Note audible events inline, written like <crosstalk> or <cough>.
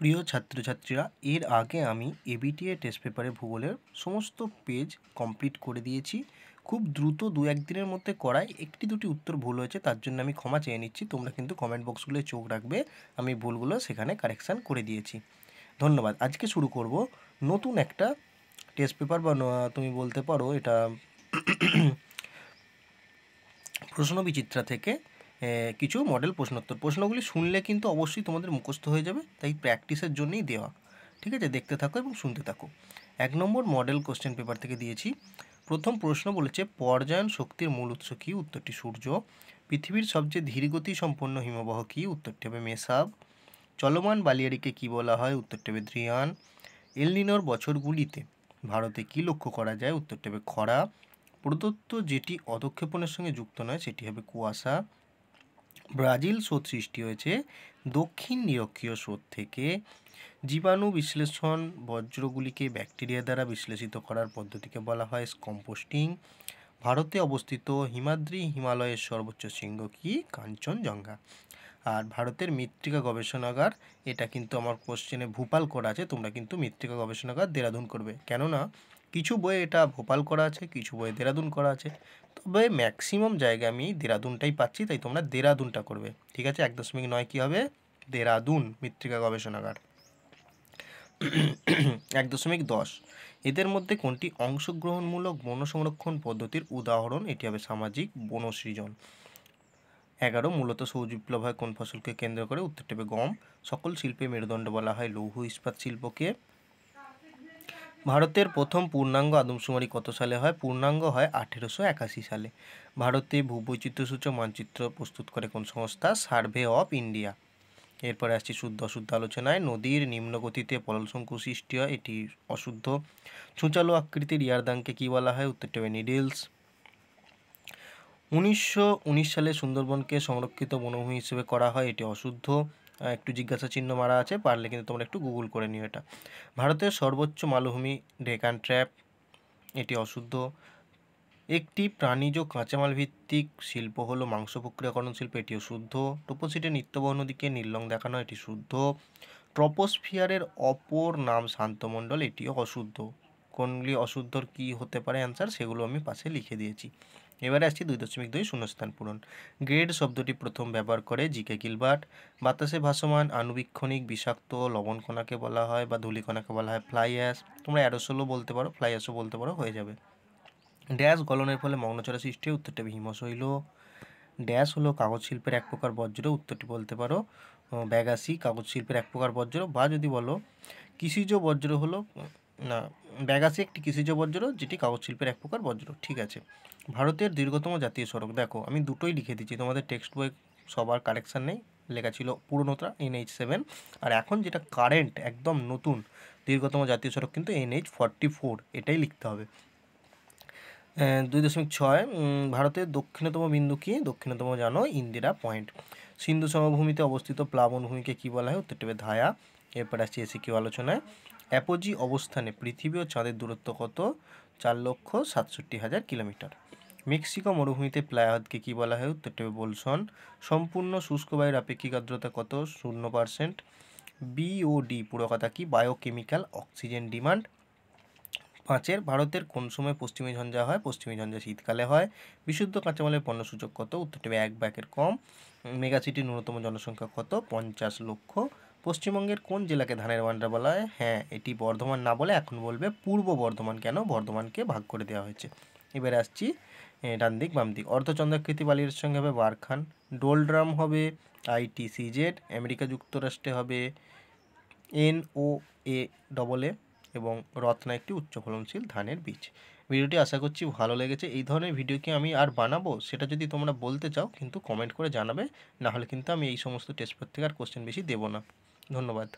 প্রিয় ছাত্রছাত্রীরা এর আগে আমি এবিটিএ টেস্ট পেপারে ভূগোলের সমস্ত পেজ কমপ্লিট করে দিয়েছি খুব দ্রুত দু একদিনের মধ্যে করায় একটি দুটি উত্তর ভুল হয়েছে তার জন্য আমি ক্ষমা চেয়ে নিচ্ছি তোমরা কিন্তু কমেন্ট বক্সগুলো চোখ রাখবে আমি ভুলগুলো সেখানে কারেকশান করে দিয়েছি ধন্যবাদ আজকে শুরু করব নতুন একটা টেস্ট পেপার বা তুমি বলতে পারো এটা <clears throat> প্রশ্ন বিচিত্রা থেকে কিছু মডেল প্রশ্নোত্তর প্রশ্নগুলি শুনলে কিন্তু অবশ্যই তোমাদের মুখস্থ হয়ে যাবে তাই প্র্যাকটিসের জন্যই দেওয়া ঠিক আছে দেখতে থাকো এবং শুনতে থাকো এক নম্বর মডেল কোশ্চেন পেপার থেকে দিয়েছি প্রথম প্রশ্ন বলেছে পর্যায়ন শক্তির মূল উৎস কী উত্তরটি সূর্য পৃথিবীর সবচেয়ে ধীরগতি সম্পন্ন হিমবাহ কী উত্তরটি হবে মেসাব চলমান বালিয়ারিকে কি বলা হয় উত্তরটি হবে ধ্রিয়ান এলনিনোর বছরগুলিতে ভারতে কি লক্ষ্য করা যায় উত্তরটি হবে খরা প্রদত্ত যেটি অধক্ষেপণের সঙ্গে যুক্ত নয় সেটি হবে কুয়াশা ব্রাজিল স্রোত সৃষ্টি হয়েছে দক্ষিণ নিরক্ষীয় স্রোত থেকে জীবাণু বিশ্লেষণ বজ্রগুলিকে ব্যাকটেরিয়া দ্বারা বিশ্লেষিত করার পদ্ধতিকে বলা হয় কম্পোস্টিং ভারতে অবস্থিত হিমাদ্রি হিমালয়ের সর্বোচ্চ শৃঙ্গ কি কাঞ্চনজঙ্ঘা আর ভারতের মৃত্তিকা গবেষণাগার এটা কিন্তু আমার কোশ্চেনে ভূপাল করা আছে তোমরা কিন্তু মৃত্তিকা গবেষণাগার দেরাদুন করবে কেননা কিছু বইয়ে এটা ভোপাল করা আছে কিছু বইয়ে দেরাদুন করা আছে তবে ম্যাক্সিমাম জায়গা আমি দেরাদুনটাই পাচ্ছি তাই তোমরা দেরাদুনটা করবে ঠিক আছে এক দশমিক নয় কী হবে দেরাদুন মৃত্তিকা গবেষণাগার এক দশমিক দশ এদের মধ্যে কোনটি অংশগ্রহণমূলক বন সংরক্ষণ পদ্ধতির উদাহরণ এটি হবে সামাজিক বন সৃজন এগারো মূলত সৌজ বিপ্লব হয় কোন ফসলকে কেন্দ্র করে উত্তর হবে গম সকল শিল্পে মেরুদণ্ড বলা হয় লৌহ ইস্পাত শিল্পকে ভারতের প্রথম পূর্ণাঙ্গ আদমশুমারি কত সালে হয় পূর্ণাঙ্গ হয় আঠেরোশো একাশি সালে ভারতে ভূবৈচিত্র্যসূচক মানচিত্র প্রস্তুত করে কোন সংস্থা সার্ভে অফ ইন্ডিয়া এরপরে আসছি শুদ্ধ অশুদ্ধ আলোচনায় নদীর নিম্নগতিতে পললশঙ্কু সৃষ্টি হয় এটি অশুদ্ধ ছুঁচালো আকৃতির ইয়ারদাংকে কী বলা হয় উত্তর টেবে নিডেলস উনিশশো সালে সুন্দরবনকে সংরক্ষিত বনভূমি হিসেবে করা হয় এটি অশুদ্ধ একটু জিজ্ঞাসা চিহ্ন মারা আছে পারলে কিন্তু তোমরা একটু গুগল করে নিও এটা ভারতের সর্বোচ্চ মালভূমি ডেকান ট্র্যাপ এটি অশুদ্ধ একটি প্রাণীজ কাঁচামাল ভিত্তিক শিল্প হলো মাংস প্রক্রিয়াকরণ শিল্প এটিও শুদ্ধ টোপোসিটে নিত্যবহ নদীকে নীলং দেখানো এটি শুদ্ধ ট্রপোসফিয়ারের অপর নাম শান্তমণ্ডল এটিও অশুদ্ধ কোনগুলি অশুদ্ধর কি হতে পারে অ্যান্সার সেগুলো আমি পাশে লিখে দিয়েছি এবারে আসছি দুই দশমিক দুই শূন্যস্থান পূরণ গ্রেড শব্দটি প্রথম ব্যবহার করে জিকে গিলবার্ট বাতাসে ভাসমান আনুবীক্ষণিক বিষাক্ত লবণকণাকে বলা হয় বা ধুলিকণাকে বলা হয় ফ্লাই অ্যাশ তোমরা অ্যারোসোলও বলতে পারো ফ্লাই অ্যাশও বলতে পারো হয়ে যাবে ড্যাশ গলনের ফলে মগ্নচরা সৃষ্টি উত্তরটি হিমশৈল ড্যাশ হলো কাগজ শিল্পের এক প্রকার বজ্র উত্তরটি বলতে পারো ব্যাগাসি কাগজ শিল্পের এক প্রকার বজ্র বা যদি বলো কৃষিজ বজ্র হলো না ব্যাগ আছে একটি কৃষিজ বর্জ্য যেটি কাগজ শিল্পের এক প্রকার বর্জ্য ঠিক আছে ভারতের দীর্ঘতম জাতীয় সড়ক দেখো আমি দুটোই লিখে দিচ্ছি তোমাদের টেক্সট বই সবার কারেকশান নেই লেখা ছিল এন এইচ সেভেন আর এখন যেটা কারেন্ট একদম নতুন দীর্ঘতম জাতীয় সড়ক কিন্তু এন এইচ ফর্টি ফোর এটাই লিখতে হবে দুই দশমিক ছয় ভারতের দক্ষিণতম বিন্দু কি দক্ষিণতম জানো ইন্দিরা পয়েন্ট সিন্ধু সমভূমিতে অবস্থিত প্লাবনভূমিকে কী বলা হয় উত্তর ধায়া এরপরে আসছি এসি কেউ আলোচনায় অ্যাপোজি অবস্থানে পৃথিবী ও চাঁদের দূরত্ব কত চার লক্ষ সাতষট্টি হাজার কিলোমিটার মেক্সিকো মরুভূমিতে প্লায়াদকে কী বলা হয় উত্তরটি বলসন সম্পূর্ণ শুষ্ক বায়ুর আপেক্ষিক আর্দ্রতা কত শূন্য পার্সেন্ট বিওডি পুরো কথা কি বায়োকেমিক্যাল অক্সিজেন ডিমান্ড পাঁচের ভারতের কোন সময় পশ্চিমী ঝঞ্ঝা হয় পশ্চিমী ঝঞ্ঝা শীতকালে হয় বিশুদ্ধ কাঁচামালের পণ্য সূচক কত উত্তরটি এক ব্যাকের কম মেগাসিটির ন্যূনতম জনসংখ্যা কত পঞ্চাশ লক্ষ পশ্চিমবঙ্গের কোন জেলাকে ধানের ভান্ডার বলা হয় হ্যাঁ এটি বর্ধমান না বলে এখন বলবে পূর্ব বর্ধমান কেন বর্ধমানকে ভাগ করে দেওয়া হয়েছে এবারে আসছি ডান দিক বাম দিক অর্ধচন্দ্রাকৃতি বালির সঙ্গে হবে বারখান ডোলড্রাম হবে আইটিসিজেড আমেরিকা যুক্তরাষ্ট্রে হবে N O A double A এবং রত্না একটি উচ্চ ফলনশীল ধানের বীজ ভিডিওটি আশা করছি ভালো লেগেছে এই ধরনের ভিডিও কি আমি আর বানাবো সেটা যদি তোমরা বলতে চাও কিন্তু কমেন্ট করে জানাবে নাহলে কিন্তু আমি এই সমস্ত টেস্ট পত্রিকার কোশ্চেন বেশি দেবো না ধন্যবাদ